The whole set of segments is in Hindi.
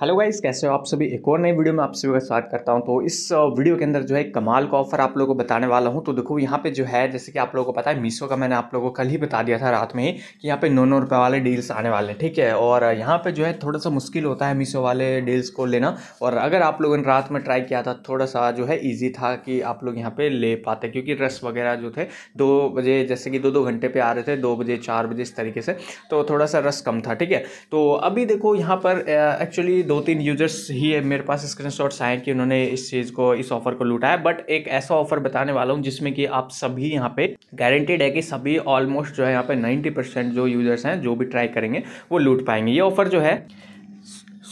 हेलो गाइस कैसे हो आप सभी एक और नई वीडियो में आप सभी का स्वागत करता हूं तो इस वीडियो के अंदर जो है कमाल का ऑफर आप लोगों को बताने वाला हूं तो देखो यहां पे जो है जैसे कि आप लोगों को पता है मीशो का मैंने आप लोगों को कल ही बता दिया था रात में ही कि यहां पे नौ नौ रुपये वाले डील्स आने वाले हैं ठीक है और यहाँ पर जो है थोड़ा सा मुश्किल होता है मीशो वाले डील्स को लेना और अगर आप लोगों ने रात में ट्राई किया था थोड़ा सा जो है ईजी था कि आप लोग यहाँ पर ले पाते क्योंकि रस वगैरह जो थे दो बजे जैसे कि दो दो घंटे पर आ रहे थे दो बजे चार बजे इस तरीके से तो थोड़ा सा रस कम था ठीक है तो अभी देखो यहाँ पर एक्चुअली दो तीन यूजर्स ही मेरे पास शॉट्स आए कि उन्होंने इस चीज़ को इस ऑफर को लूटा है बट एक ऐसा ऑफर बताने वाला हूँ जिसमें कि आप सभी यहाँ पे गारंटेड है कि सभी ऑलमोस्ट जो है यहाँ पे 90 परसेंट जो यूजर्स हैं जो भी ट्राई करेंगे वो लूट पाएंगे ये ऑफर जो है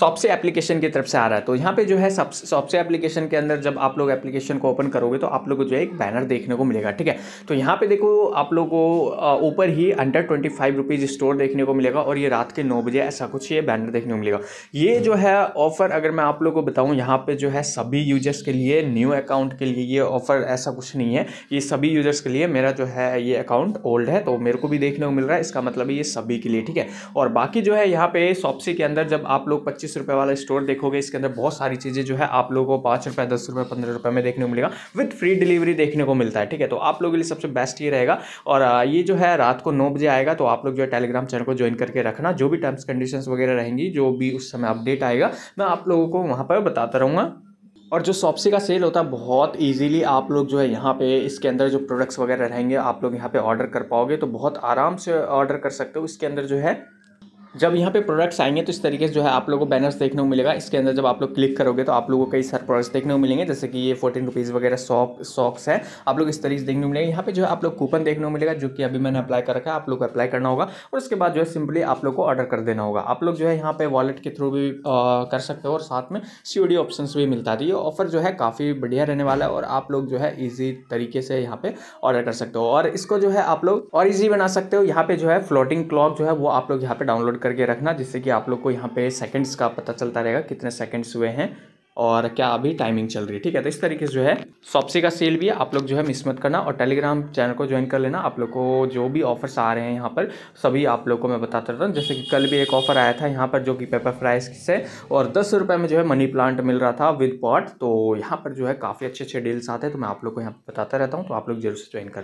सॉपसे एप्लीकेशन की तरफ से आ रहा है तो यहाँ पे जो है सॉपसे एप्लीकेशन के अंदर जब आप लोग एप्लीकेशन को ओपन करोगे तो आप लोग को जो है एक बैनर देखने को मिलेगा ठीक है तो यहाँ पे देखो आप लोग को ऊपर ही under twenty five rupees store देखने को मिलेगा और ये रात के नौ बजे ऐसा कुछ ये बैनर देखने को मिलेगा ये जो है ऑफर अगर मैं आप लोग को बताऊँ यहाँ पर जो है सभी यूजर्स के लिए न्यू अकाउंट के लिए ये ऑफर ऐसा कुछ नहीं है ये सभी यूजर्स के लिए मेरा जो है ये अकाउंट ओल्ड है तो मेरे को भी देखने को मिल रहा है इसका मतलब ये सभी के लिए ठीक है और बाकी जो है यहाँ पे सॉपसी के अंदर जब आप लोग पच्चीस पच्चीस रुपये वाला स्टोर देखोगे इसके अंदर बहुत सारी चीज़ें जो है आप लोगों को पाँच रुपये दस रुपये पंद्रह रुपये में देखने को मिलेगा विद फ्री डिलीवरी देखने को मिलता है ठीक है तो आप लोगों के लिए सबसे बेस्ट ये रहेगा और ये जो है रात को नौ बजे आएगा तो आप लोग जो है टेलीग्राम चैनल को ज्वाइन करके रखना जो भी टर्म्स कंडीशन वगैरह रहेंगी जो भी उस समय अपडेट आएगा मैं आप लोगों को वहाँ पर बताता रहूँगा और जो सॉप्सी का सेल होता है बहुत इजीली आप लोग जो है यहाँ पे इसके अंदर जो प्रोडक्ट्स वगैरह रहेंगे आप लोग यहाँ पे ऑर्डर कर पाओगे तो बहुत आराम से ऑर्डर कर सकते हो इसके अंदर जो है जब यहाँ पे प्रोडक्ट्स आएंगे तो इस तरीके से जो है आप लोगों को बैनर्स देखने को मिलेगा इसके अंदर जब आप लोग क्लिक करोगे तो आप लोगों को कई सारे प्रोडक्ट्स देखने को मिलेंगे जैसे कि ये फोर्टीन रुपीज़ वगैरह सॉक सॉक्स है आप लोग इस तरीके से देखने को मिलेगा यहाँ पे जो है आप लोग कूपन देखने को मिलेगा जो कि अभी मैंने अप्लाई कर रखा है आप लोग को अप्लाई करना होगा और उसके बाद जो है सिंपली आप लोग को ऑर्डर कर देना होगा आप लोग जो है यहाँ पे वॉलेट के थ्रू भी कर सकते हो और साथ में सी ऑप्शन भी मिलता है तो ये ऑफर जो है काफ़ी बढ़िया रहने वाला है और आप लोग जो है ईजी तरीके से यहाँ पर ऑर्डर कर सकते हो और इसको जो है आप लोग और ईजी बना सकते हो यहाँ पे जो है फ्लोटिंग क्लॉक जो है वो आप लोग यहाँ पे डाउनलोड करके रखना जिससे कि आप लोग को यहाँ पे सेकंड्स का पता चलता रहेगा कितने सेकंड्स हुए हैं और क्या अभी टाइमिंग चल रही है ठीक है तो इस तरीके से जो है सॉप्सी का सेल भी है आप लोग जो है मिस मत करना और टेलीग्राम चैनल को ज्वाइन कर लेना आप लोग को जो भी ऑफर्स आ रहे हैं यहाँ पर सभी आप लोग को मैं बताता रहता हूँ जैसे कि कल भी एक ऑफर आया था यहाँ पर जो कि पेपर फ्राइज से और दस रुपये में जो है मनी प्लांट मिल रहा था विद पॉट तो यहाँ पर जो है काफ़ी अच्छे अच्छे डील्स आते हैं तो मैं आप लोग को यहाँ पर बताता रहता हूँ तो आप लोग जरूर से ज्वाइन कर